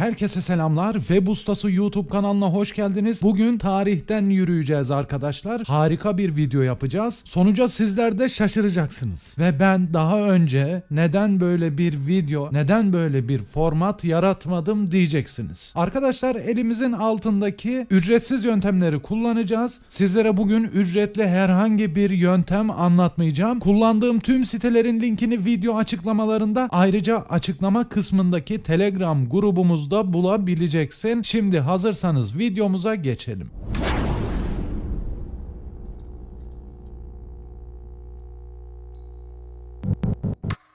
Herkese selamlar. Web Ustası YouTube kanalına hoş geldiniz. Bugün tarihten yürüyeceğiz arkadaşlar. Harika bir video yapacağız. Sonuca sizler de şaşıracaksınız. Ve ben daha önce neden böyle bir video, neden böyle bir format yaratmadım diyeceksiniz. Arkadaşlar elimizin altındaki ücretsiz yöntemleri kullanacağız. Sizlere bugün ücretli herhangi bir yöntem anlatmayacağım. Kullandığım tüm sitelerin linkini video açıklamalarında ayrıca açıklama kısmındaki Telegram grubumuz videomuzda bulabileceksin. Şimdi hazırsanız videomuza geçelim.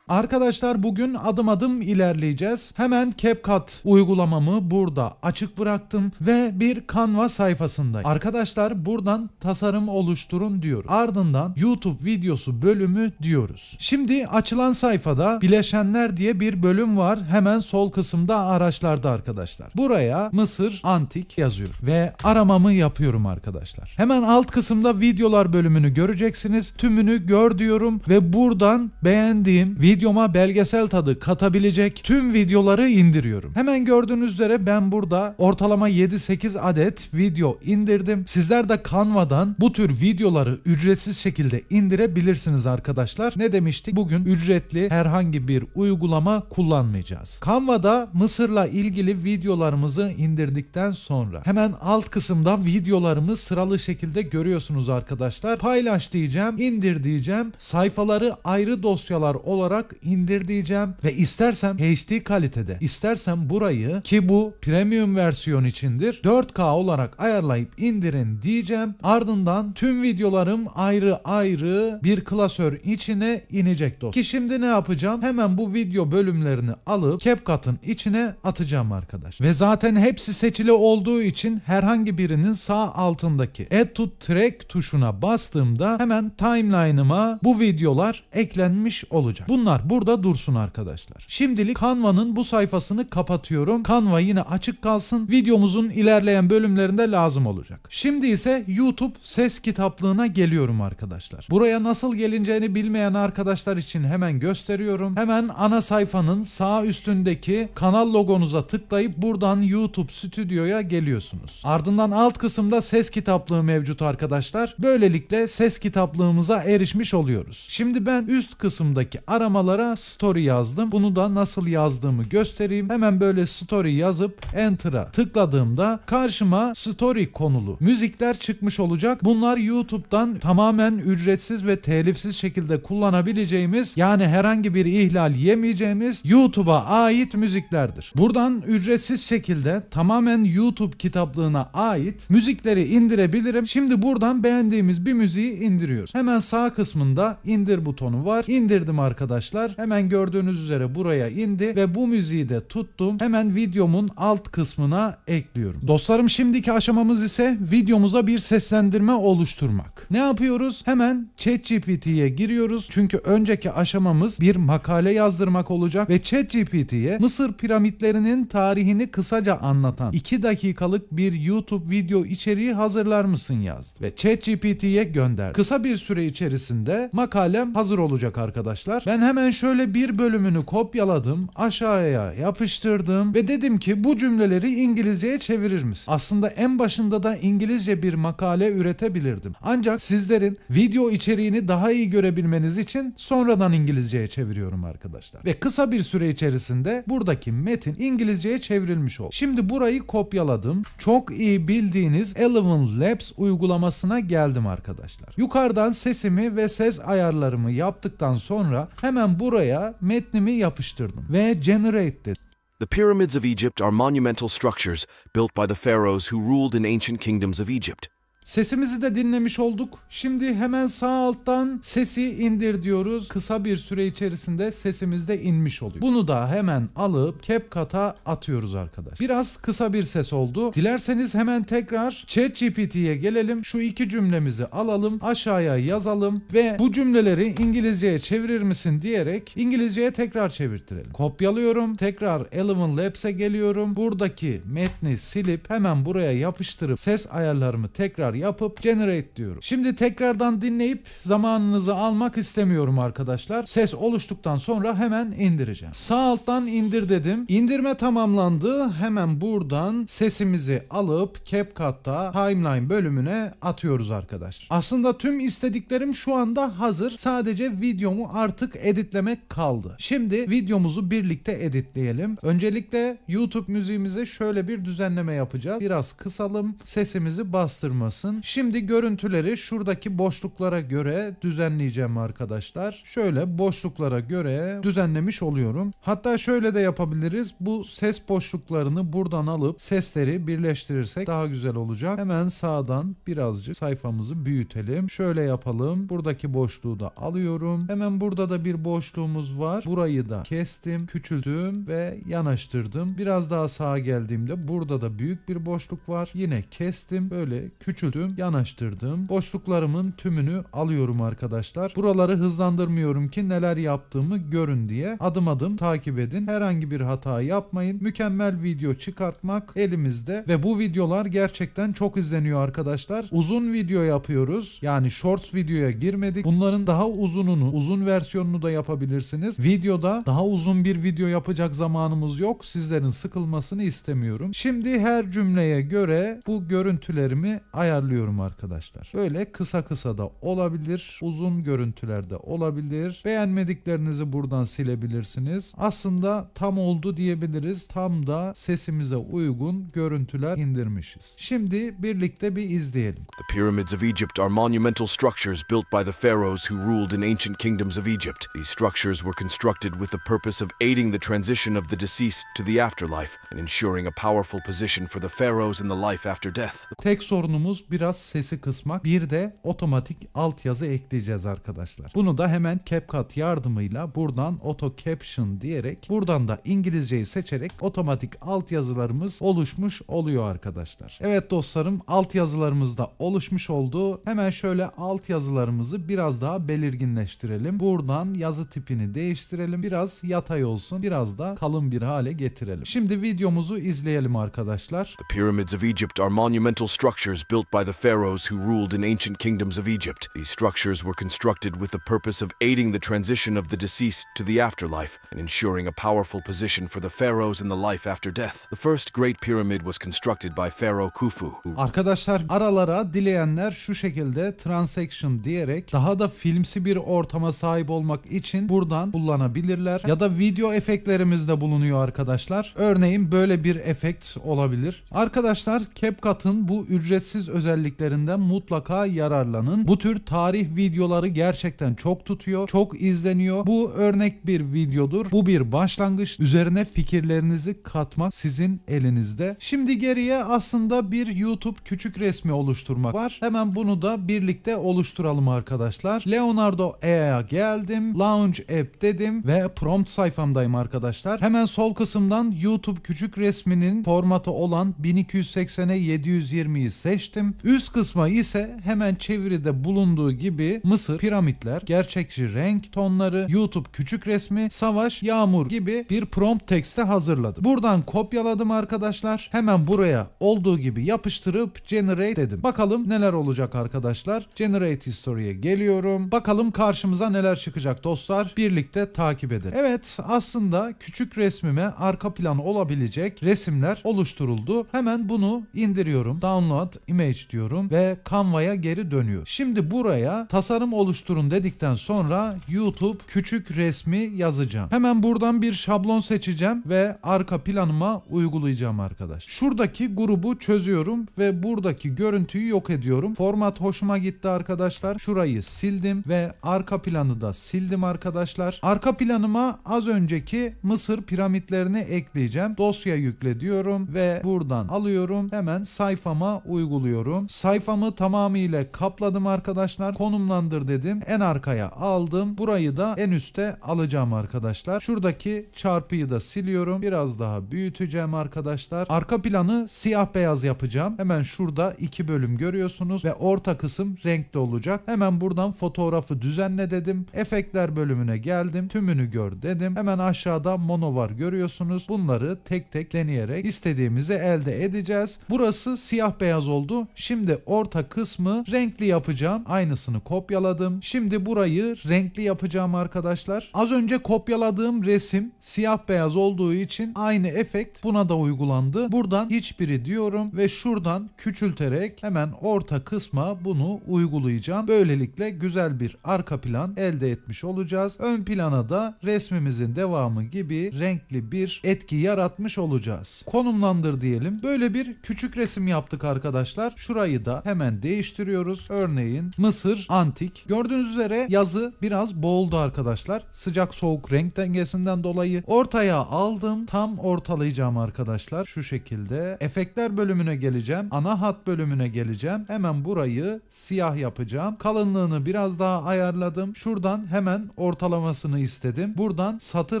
Arkadaşlar bugün adım adım ilerleyeceğiz. Hemen CapCut uygulamamı burada açık bıraktım ve bir Canva sayfasındayım. Arkadaşlar buradan tasarım oluşturun diyoruz. Ardından YouTube videosu bölümü diyoruz. Şimdi açılan sayfada bileşenler diye bir bölüm var. Hemen sol kısımda araçlarda arkadaşlar. Buraya Mısır Antik yazıyorum ve aramamı yapıyorum arkadaşlar. Hemen alt kısımda videolar bölümünü göreceksiniz. Tümünü gör diyorum ve buradan beğendiğim video videoma belgesel tadı katabilecek tüm videoları indiriyorum. Hemen gördüğünüz üzere ben burada ortalama 7-8 adet video indirdim. Sizler de Canva'dan bu tür videoları ücretsiz şekilde indirebilirsiniz arkadaşlar. Ne demiştik? Bugün ücretli herhangi bir uygulama kullanmayacağız. Canva'da Mısır'la ilgili videolarımızı indirdikten sonra hemen alt kısımda videolarımı sıralı şekilde görüyorsunuz arkadaşlar. Paylaş diyeceğim, indir diyeceğim. Sayfaları ayrı dosyalar olarak olarak indir diyeceğim ve istersem HD kalitede istersem burayı ki bu premium versiyon içindir 4K olarak ayarlayıp indirin diyeceğim. Ardından tüm videolarım ayrı ayrı bir klasör içine inecek dostum. Ki şimdi ne yapacağım? Hemen bu video bölümlerini alıp CapCut'ın içine atacağım arkadaş. Ve zaten hepsi seçili olduğu için herhangi birinin sağ altındaki Add to Track tuşuna bastığımda hemen timeline'ıma bu videolar eklenmiş olacak. Bunlar Bunlar burada dursun arkadaşlar. Şimdilik Canva'nın bu sayfasını kapatıyorum. Canva yine açık kalsın. Videomuzun ilerleyen bölümlerinde lazım olacak. Şimdi ise YouTube ses kitaplığına geliyorum arkadaşlar. Buraya nasıl gelineceğini bilmeyen arkadaşlar için hemen gösteriyorum. Hemen ana sayfanın sağ üstündeki kanal logonuza tıklayıp buradan YouTube Studio'ya geliyorsunuz. Ardından alt kısımda ses kitaplığı mevcut arkadaşlar. Böylelikle ses kitaplığımıza erişmiş oluyoruz. Şimdi ben üst kısımdaki arama Şemalara story yazdım. Bunu da nasıl yazdığımı göstereyim. Hemen böyle story yazıp enter'a tıkladığımda karşıma story konulu müzikler çıkmış olacak. Bunlar YouTube'dan tamamen ücretsiz ve telifsiz şekilde kullanabileceğimiz yani herhangi bir ihlal yemeyeceğimiz YouTube'a ait müziklerdir. Buradan ücretsiz şekilde tamamen YouTube kitaplığına ait müzikleri indirebilirim. Şimdi buradan beğendiğimiz bir müziği indiriyoruz. Hemen sağ kısmında indir butonu var. İndirdim arkadaşlar arkadaşlar. Hemen gördüğünüz üzere buraya indi ve bu müziği de tuttum. Hemen videomun alt kısmına ekliyorum. Dostlarım şimdiki aşamamız ise videomuza bir seslendirme oluşturmak. Ne yapıyoruz? Hemen ChatGPT'ye giriyoruz. Çünkü önceki aşamamız bir makale yazdırmak olacak ve ChatGPT'ye Mısır piramitlerinin tarihini kısaca anlatan 2 dakikalık bir YouTube video içeriği hazırlar mısın yazdı ve ChatGPT'ye gönder. Kısa bir süre içerisinde makalem hazır olacak arkadaşlar. Ben hemen Hemen şöyle bir bölümünü kopyaladım, aşağıya yapıştırdım ve dedim ki bu cümleleri İngilizceye çevirir misin? Aslında en başında da İngilizce bir makale üretebilirdim. Ancak sizlerin video içeriğini daha iyi görebilmeniz için sonradan İngilizceye çeviriyorum arkadaşlar. Ve kısa bir süre içerisinde buradaki metin İngilizceye çevrilmiş oldu. Şimdi burayı kopyaladım. Çok iyi bildiğiniz Eleven Labs uygulamasına geldim arkadaşlar. Yukarıdan sesimi ve ses ayarlarımı yaptıktan sonra hemen buraya metnimi yapıştırdım ve generate dedim. The pyramids of Egypt are monumental structures built by the pharaohs who ruled in ancient kingdoms of Egypt. Sesimizi de dinlemiş olduk. Şimdi hemen sağ alttan sesi indir diyoruz. Kısa bir süre içerisinde sesimiz de inmiş oluyor. Bunu da hemen alıp CapCut'a atıyoruz arkadaş. Biraz kısa bir ses oldu. Dilerseniz hemen tekrar ChatGPT'ye gelelim. Şu iki cümlemizi alalım, aşağıya yazalım ve bu cümleleri İngilizceye çevirir misin diyerek İngilizceye tekrar çevirtirelim. Kopyalıyorum. Tekrar Eleven Labs'e geliyorum. Buradaki metni silip hemen buraya yapıştırıp ses ayarlarımı tekrar tekrar yapıp generate diyorum. Şimdi tekrardan dinleyip zamanınızı almak istemiyorum arkadaşlar. Ses oluştuktan sonra hemen indireceğim. Sağ alttan indir dedim. İndirme tamamlandı. Hemen buradan sesimizi alıp CapCut'ta timeline bölümüne atıyoruz arkadaşlar. Aslında tüm istediklerim şu anda hazır. Sadece videomu artık editlemek kaldı. Şimdi videomuzu birlikte editleyelim. Öncelikle YouTube müziğimize şöyle bir düzenleme yapacağız. Biraz kısalım. Sesimizi bastırmasın kalsın. Şimdi görüntüleri şuradaki boşluklara göre düzenleyeceğim arkadaşlar. Şöyle boşluklara göre düzenlemiş oluyorum. Hatta şöyle de yapabiliriz. Bu ses boşluklarını buradan alıp sesleri birleştirirsek daha güzel olacak. Hemen sağdan birazcık sayfamızı büyütelim. Şöyle yapalım. Buradaki boşluğu da alıyorum. Hemen burada da bir boşluğumuz var. Burayı da kestim, küçüldüm ve yanaştırdım. Biraz daha sağa geldiğimde burada da büyük bir boşluk var. Yine kestim. Böyle küçülttüm böldüm, yanaştırdım. Boşluklarımın tümünü alıyorum arkadaşlar. Buraları hızlandırmıyorum ki neler yaptığımı görün diye. Adım adım takip edin. Herhangi bir hata yapmayın. Mükemmel video çıkartmak elimizde ve bu videolar gerçekten çok izleniyor arkadaşlar. Uzun video yapıyoruz. Yani shorts videoya girmedik. Bunların daha uzununu, uzun versiyonunu da yapabilirsiniz. Videoda daha uzun bir video yapacak zamanımız yok. Sizlerin sıkılmasını istemiyorum. Şimdi her cümleye göre bu görüntülerimi ayarlayacağım ayarlıyorum arkadaşlar. Böyle kısa kısa da olabilir. Uzun görüntülerde olabilir. Beğenmediklerinizi buradan silebilirsiniz. Aslında tam oldu diyebiliriz. Tam da sesimize uygun görüntüler indirmişiz. Şimdi birlikte bir izleyelim. The pyramids of Egypt are monumental structures built by the pharaohs who ruled in ancient kingdoms of Egypt. These structures were constructed with the purpose of aiding the transition of the deceased to the afterlife and ensuring a powerful position for the pharaohs in the life after death. Tek sorunumuz biraz sesi kısmak, bir de otomatik altyazı ekleyeceğiz arkadaşlar. Bunu da hemen CapCut yardımıyla buradan Auto Caption diyerek buradan da İngilizceyi seçerek otomatik altyazılarımız oluşmuş oluyor arkadaşlar. Evet dostlarım altyazılarımız da oluşmuş oldu. Hemen şöyle altyazılarımızı biraz daha belirginleştirelim. Buradan yazı tipini değiştirelim. Biraz yatay olsun. Biraz da kalın bir hale getirelim. Şimdi videomuzu izleyelim arkadaşlar. The pyramids of Egypt are monumental structures built by the pharaohs who ruled in ancient kingdoms of Egypt. These structures were constructed with the purpose of aiding the transition of the deceased to the afterlife and ensuring a powerful position for the pharaohs in the life after death. The first Great Pyramid was constructed by Pharaoh Khufu. Arkadaşlar aralara dileyenler şu şekilde transaction diyerek daha da filmsi bir ortama sahip olmak için buradan kullanabilirler. Ya da video efektlerimiz de bulunuyor arkadaşlar. Örneğin böyle bir efekt olabilir. Arkadaşlar CapCut'ın bu ücretsiz özellikleri özelliklerinden mutlaka yararlanın. Bu tür tarih videoları gerçekten çok tutuyor, çok izleniyor. Bu örnek bir videodur. Bu bir başlangıç. Üzerine fikirlerinizi katmak sizin elinizde. Şimdi geriye aslında bir YouTube küçük resmi oluşturmak var. Hemen bunu da birlikte oluşturalım arkadaşlar. Leonardo AI'ya geldim. Launch App dedim ve prompt sayfamdayım arkadaşlar. Hemen sol kısımdan YouTube küçük resminin formatı olan 1280'e 720'yi seçtim. Üst kısma ise hemen çeviride bulunduğu gibi Mısır, piramitler, gerçekçi renk tonları, YouTube küçük resmi, savaş, yağmur gibi bir prompt tekste hazırladım. Buradan kopyaladım arkadaşlar. Hemen buraya olduğu gibi yapıştırıp generate dedim. Bakalım neler olacak arkadaşlar. Generate history'e geliyorum. Bakalım karşımıza neler çıkacak dostlar. Birlikte takip edelim. Evet aslında küçük resmime arka plan olabilecek resimler oluşturuldu. Hemen bunu indiriyorum. Download image diyorum ve Canva'ya geri dönüyor. Şimdi buraya tasarım oluşturun dedikten sonra YouTube küçük resmi yazacağım. Hemen buradan bir şablon seçeceğim ve arka planıma uygulayacağım arkadaş. Şuradaki grubu çözüyorum ve buradaki görüntüyü yok ediyorum. Format hoşuma gitti arkadaşlar. Şurayı sildim ve arka planı da sildim arkadaşlar. Arka planıma az önceki Mısır piramitlerini ekleyeceğim. Dosya yükle diyorum ve buradan alıyorum. Hemen sayfama uyguluyorum istiyorum. Sayfamı tamamıyla kapladım arkadaşlar. Konumlandır dedim. En arkaya aldım. Burayı da en üste alacağım arkadaşlar. Şuradaki çarpıyı da siliyorum. Biraz daha büyüteceğim arkadaşlar. Arka planı siyah beyaz yapacağım. Hemen şurada iki bölüm görüyorsunuz ve orta kısım renkli olacak. Hemen buradan fotoğrafı düzenle dedim. Efektler bölümüne geldim. Tümünü gör dedim. Hemen aşağıda mono var görüyorsunuz. Bunları tek tek deneyerek istediğimizi elde edeceğiz. Burası siyah beyaz oldu. Şimdi orta kısmı renkli yapacağım. Aynısını kopyaladım. Şimdi burayı renkli yapacağım arkadaşlar. Az önce kopyaladığım resim siyah beyaz olduğu için aynı efekt buna da uygulandı. Buradan hiçbiri diyorum ve şuradan küçülterek hemen orta kısma bunu uygulayacağım. Böylelikle güzel bir arka plan elde etmiş olacağız. Ön plana da resmimizin devamı gibi renkli bir etki yaratmış olacağız. Konumlandır diyelim. Böyle bir küçük resim yaptık arkadaşlar. Şurada Şurayı da hemen değiştiriyoruz. Örneğin Mısır antik. Gördüğünüz üzere yazı biraz boğuldu arkadaşlar. Sıcak soğuk renk dengesinden dolayı. Ortaya aldım. Tam ortalayacağım arkadaşlar. Şu şekilde. Efektler bölümüne geleceğim. Ana hat bölümüne geleceğim. Hemen burayı siyah yapacağım. Kalınlığını biraz daha ayarladım. Şuradan hemen ortalamasını istedim. Buradan satır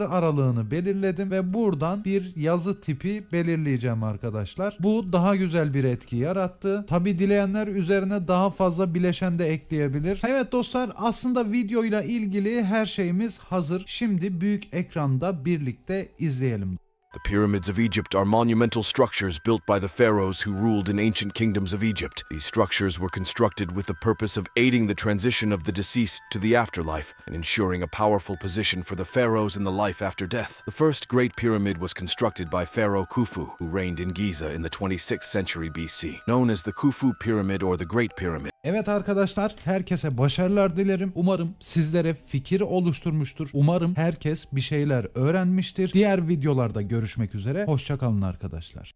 aralığını belirledim ve buradan bir yazı tipi belirleyeceğim arkadaşlar. Bu daha güzel bir etki yarattı. Tabi Tabi dileyenler üzerine daha fazla bileşen de ekleyebilir. Evet dostlar aslında videoyla ilgili her şeyimiz hazır. Şimdi büyük ekranda birlikte izleyelim. The pyramids of Egypt are monumental structures built by the pharaohs who ruled in ancient kingdoms of Egypt. These structures were constructed with the purpose of aiding the transition of the deceased to the afterlife and ensuring a powerful position for the pharaohs in the life after death. The first Great Pyramid was constructed by Pharaoh Khufu, who reigned in Giza in the 26th century BC, known as the Khufu Pyramid or the Great Pyramid. Evet arkadaşlar herkese başarılar dilerim. Umarım sizlere fikir oluşturmuştur. Umarım herkes bir şeyler öğrenmiştir. Diğer videolarda görüşürüz. görüşmek üzere. Hoşçakalın arkadaşlar.